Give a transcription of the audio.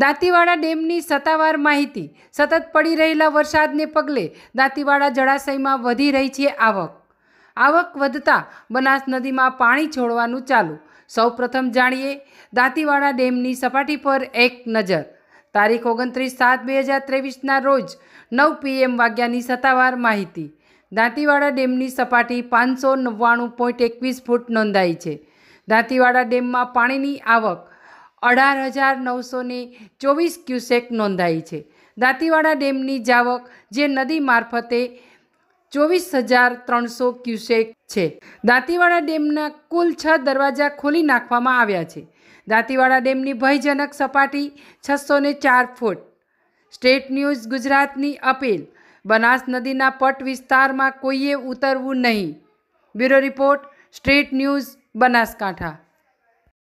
દાંતીવાડા ડેમની સત્તાવાર માહિતી સતત પડી રહેલા વરસાદને પગલે દાંતીવાડા જળાશયમાં વધી રહી છે આવક આવક વધતા બનાસ નદીમાં પાણી છોડવાનું ચાલુ સૌપ્રથમ જાણીએ દાંતીવાડા ડેમની સપાટી પર એક નજર તારીખ ઓગણત્રીસ સાત બે હજાર ત્રેવીસના રોજ નવ પીએમ વાગ્યાની સત્તાવાર માહિતી દાંતીવાડા ડેમની સપાટી પાંચસો નવ્વાણું પોઈન્ટ એકવીસ ફૂટ નોંધાઈ છે દાંતીવાડા ડેમમાં પાણીની આવક અઢાર હજાર નવસોને ચોવીસ ક્યુસેક નોંધાઈ છે દાંતીવાડા ડેમની જાવક જે નદી મારફતે ચોવીસ હજાર ત્રણસો ક્યુસેક છે દાંતીવાડા ડેમના કુલ છ દરવાજા ખોલી નાખવામાં આવ્યા છે દાંતીવાડા ડેમની ભયજનક સપાટી છસો ને ચાર ફૂટ સ્ટેટ ન્યૂઝ ગુજરાતની અપીલ બનાસ નદીના પટ વિસ્તારમાં કોઈએ ઉતરવું નહીં bureau report street news Banaskantha